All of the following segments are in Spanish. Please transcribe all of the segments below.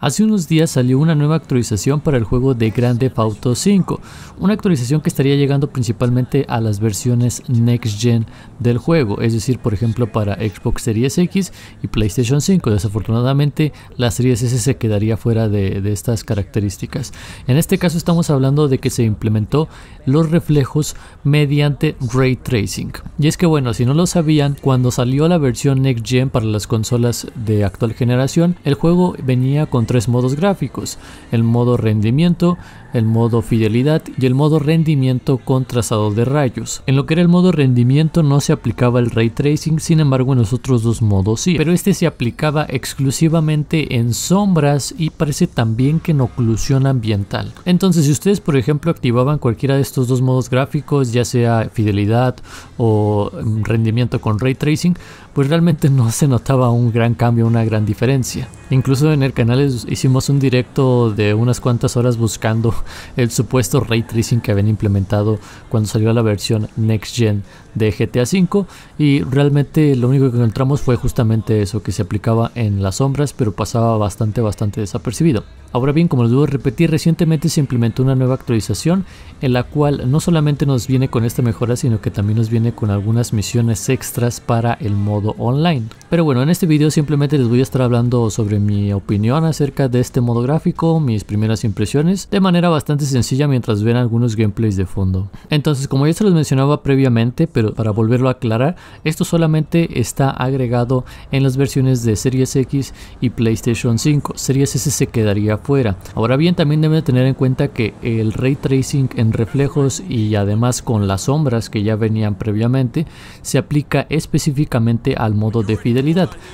Hace unos días salió una nueva actualización para el juego de Grande Theft Auto 5, una actualización que estaría llegando principalmente a las versiones next gen del juego, es decir, por ejemplo para Xbox Series X y PlayStation 5. Desafortunadamente, la Series S se quedaría fuera de, de estas características. En este caso estamos hablando de que se implementó los reflejos mediante ray tracing. Y es que bueno, si no lo sabían, cuando salió la versión next gen para las consolas de actual generación, el juego venía con tres modos gráficos, el modo rendimiento, el modo fidelidad y el modo rendimiento con trazado de rayos. En lo que era el modo rendimiento no se aplicaba el ray tracing, sin embargo en los otros dos modos sí, pero este se aplicaba exclusivamente en sombras y parece también que en oclusión ambiental. Entonces si ustedes por ejemplo activaban cualquiera de estos dos modos gráficos, ya sea fidelidad o mm, rendimiento con ray tracing, pues realmente no se notaba un gran cambio, una gran diferencia. Incluso en el canal hicimos un directo de unas cuantas horas buscando el supuesto ray tracing que habían implementado cuando salió la versión next gen de GTA V y realmente lo único que encontramos fue justamente eso que se aplicaba en las sombras pero pasaba bastante bastante desapercibido. Ahora bien, como les debo repetir, recientemente se implementó una nueva actualización en la cual no solamente nos viene con esta mejora, sino que también nos viene con algunas misiones extras para el modo online, pero bueno, en este video simplemente les voy a estar hablando sobre mi opinión acerca de este modo gráfico, mis primeras impresiones, de manera bastante sencilla mientras ven algunos gameplays de fondo. Entonces, como ya se los mencionaba previamente, pero para volverlo a aclarar, esto solamente está agregado en las versiones de Series X y PlayStation 5. Series S se quedaría fuera. Ahora bien, también deben tener en cuenta que el ray tracing en reflejos y además con las sombras que ya venían previamente, se aplica específicamente al modo de fidelidad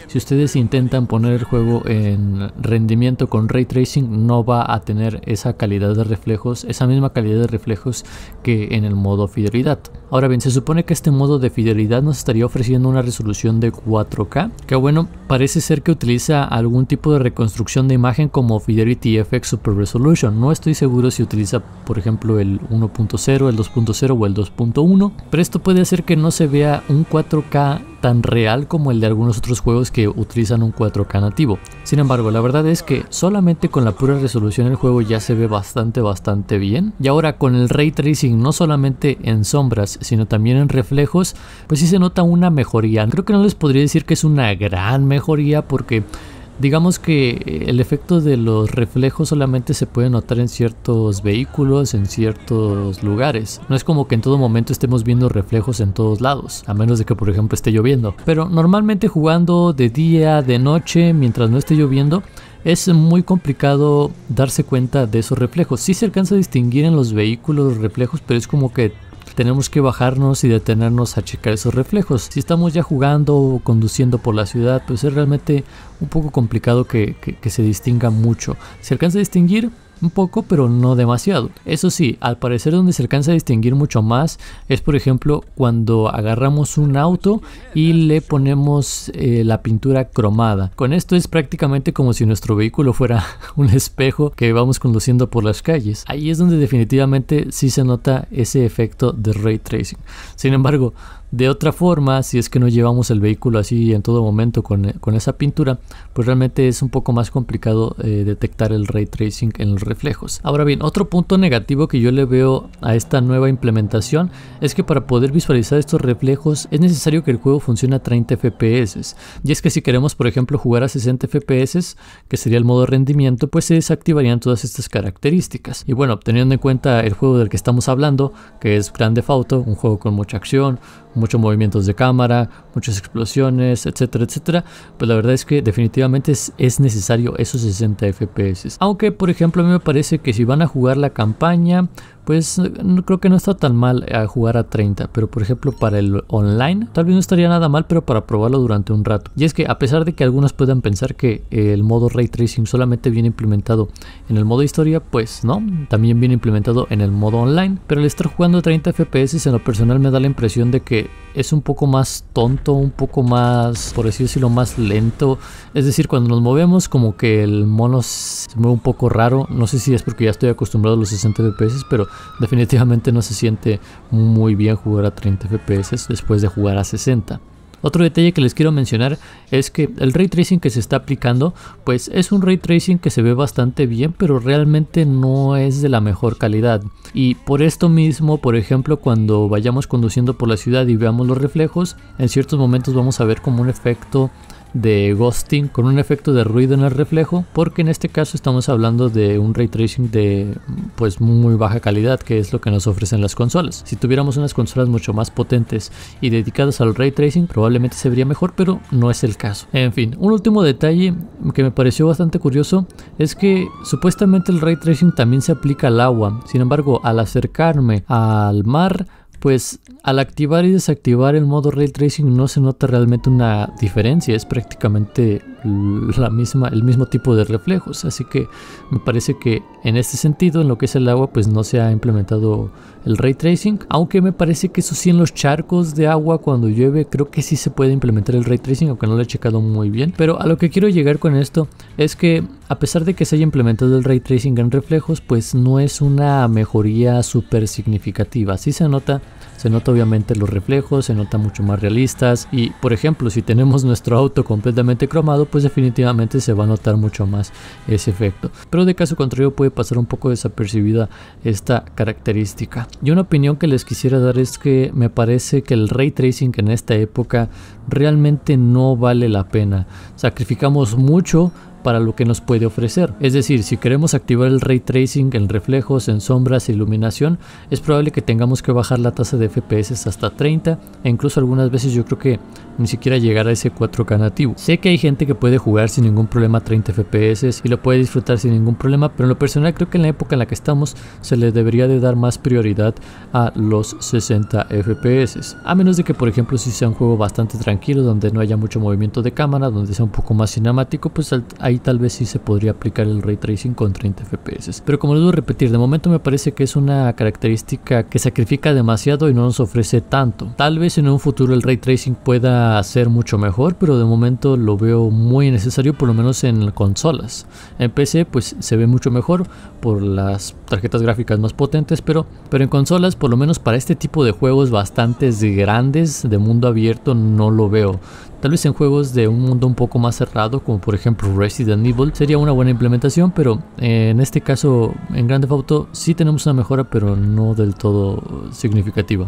si ustedes intentan poner el juego en rendimiento con ray tracing, no va a tener esa calidad de reflejos, esa misma calidad de reflejos que en el modo fidelidad. Ahora bien, se supone que este modo de fidelidad nos estaría ofreciendo una resolución de 4K, que bueno, parece ser que utiliza algún tipo de reconstrucción de imagen como Fidelity FX Super Resolution. No estoy seguro si utiliza, por ejemplo, el 1.0, el 2.0 o el 2.1, pero esto puede hacer que no se vea un 4K tan real como el de algunos otros juegos que utilizan un 4K nativo. Sin embargo, la verdad es que solamente con la pura resolución el juego ya se ve bastante bastante bien. Y ahora con el ray tracing no solamente en sombras, sino también en reflejos, pues sí se nota una mejoría. Creo que no les podría decir que es una gran mejoría porque Digamos que eh, el efecto de los reflejos solamente se puede notar en ciertos vehículos, en ciertos lugares. No es como que en todo momento estemos viendo reflejos en todos lados, a menos de que por ejemplo esté lloviendo. Pero normalmente jugando de día, de noche, mientras no esté lloviendo, es muy complicado darse cuenta de esos reflejos. Sí se alcanza a distinguir en los vehículos los reflejos, pero es como que tenemos que bajarnos y detenernos a checar esos reflejos. Si estamos ya jugando o conduciendo por la ciudad, pues es realmente un poco complicado que, se distinga mucho. Se alcanza a distinguir, un poco, pero no demasiado. Eso sí, al parecer donde se alcanza a distinguir mucho más es por ejemplo cuando agarramos un auto y le ponemos eh, la pintura cromada. Con esto es prácticamente como si nuestro vehículo fuera un espejo que vamos conduciendo por las calles. Ahí es donde definitivamente sí se nota ese efecto de ray tracing. Sin embargo, de otra forma, si es que no llevamos el vehículo así en todo momento con, esa pintura, pues realmente es un poco más complicado eh, detectar el ray tracing en los reflejos. Ahora bien, otro punto negativo que yo le veo a esta nueva implementación es que para poder visualizar estos reflejos es necesario que el juego funcione a 30 FPS. Y es que si queremos, por ejemplo, jugar a 60 FPS, que sería el modo rendimiento, pues se desactivarían todas estas características. Y bueno, teniendo en cuenta el juego del que estamos hablando, que es Grande Theft Auto, un juego con mucha acción, muchos movimientos de cámara, muchas explosiones, etcétera, etcétera, pues la verdad es que definitivamente es, necesario esos 60 FPS. Aunque, por ejemplo, a mí me parece que si van a jugar la campaña, pues creo que no está tan mal a eh, jugar a 30, pero por ejemplo para el online tal vez no estaría nada mal, pero para probarlo durante un rato. Y es que a pesar de que algunos puedan pensar que eh, el modo ray tracing solamente viene implementado en el modo historia, pues no, también viene implementado en el modo online, pero el estar jugando a 30 FPS en lo personal me da la impresión de que es un poco más tonto, un poco más, por decirlo, más lento. Es decir, cuando nos movemos, como que el mono se mueve un poco raro. No sé si es porque ya estoy acostumbrado a los 60 FPS, pero definitivamente no se siente muy bien jugar a 30 FPS después de jugar a 60. Otro detalle que les quiero mencionar es que el ray tracing que se está aplicando, pues es un ray tracing que se ve bastante bien, pero realmente no es de la mejor calidad. Y por esto mismo, por ejemplo, cuando vayamos conduciendo por la ciudad y veamos los reflejos, en ciertos momentos vamos a ver como un efecto de ghosting con un efecto de ruido en el reflejo, porque en este caso estamos hablando de un ray tracing de pues muy baja calidad, que es lo que nos ofrecen las consolas. Si tuviéramos unas consolas mucho más potentes y dedicadas al ray tracing, probablemente se vería mejor, pero no es el caso. En fin, un último detalle que me pareció bastante curioso es que supuestamente el ray tracing también se aplica al agua. Sin embargo, al acercarme al mar, pues al activar y desactivar el modo ray tracing no se nota realmente una diferencia, es prácticamente la misma, el mismo tipo de reflejos, así que me parece que en este sentido, en lo que es el agua, pues no se ha implementado el ray tracing, aunque me parece que eso sí en los charcos de agua cuando llueve creo que sí se puede implementar el ray tracing, aunque no lo he checado muy bien, pero a lo que quiero llegar con esto es que a pesar de que se haya implementado el ray tracing en reflejos, pues no es una mejoría súper significativa, sí se nota se nota obviamente los reflejos, se nota mucho más realistas y por ejemplo si tenemos nuestro auto completamente cromado pues definitivamente se va a notar mucho más ese efecto. Pero de caso contrario puede pasar un poco desapercibida esta característica. Y una opinión que les quisiera dar es que me parece que el ray tracing en esta época realmente no vale la pena. Sacrificamos mucho para lo que nos puede ofrecer. Es decir, si queremos activar el ray tracing en reflejos, en sombras e iluminación, es probable que tengamos que bajar la tasa de FPS hasta 30 e incluso algunas veces yo creo que ni siquiera llegar a ese 4K nativo. Sé que hay gente que puede jugar sin ningún problema 30 FPS y lo puede disfrutar sin ningún problema, pero en lo personal creo que en la época en la que estamos se le debería de dar más prioridad a los 60 FPS. A menos de que por ejemplo si sea un juego bastante tranquilo, donde no haya mucho movimiento de cámara, donde sea un poco más cinemático, pues ahí tal vez sí se podría aplicar el ray tracing con 30 FPS. Pero como lo debo repetir, de momento me parece que es una característica que sacrifica demasiado y no nos ofrece tanto. Tal vez en un futuro el ray tracing pueda ser mucho mejor, pero de momento lo veo muy necesario, por lo menos en consolas. En PC pues se ve mucho mejor por las tarjetas gráficas más potentes, pero, pero en consolas por lo menos para este tipo de juegos bastante grandes de mundo abierto no lo veo. Tal vez en juegos de un mundo un poco más cerrado, como por ejemplo Resident Evil, sería una buena implementación, pero eh, en este caso en grande foto, Auto sí tenemos una mejora, pero no del todo significativa.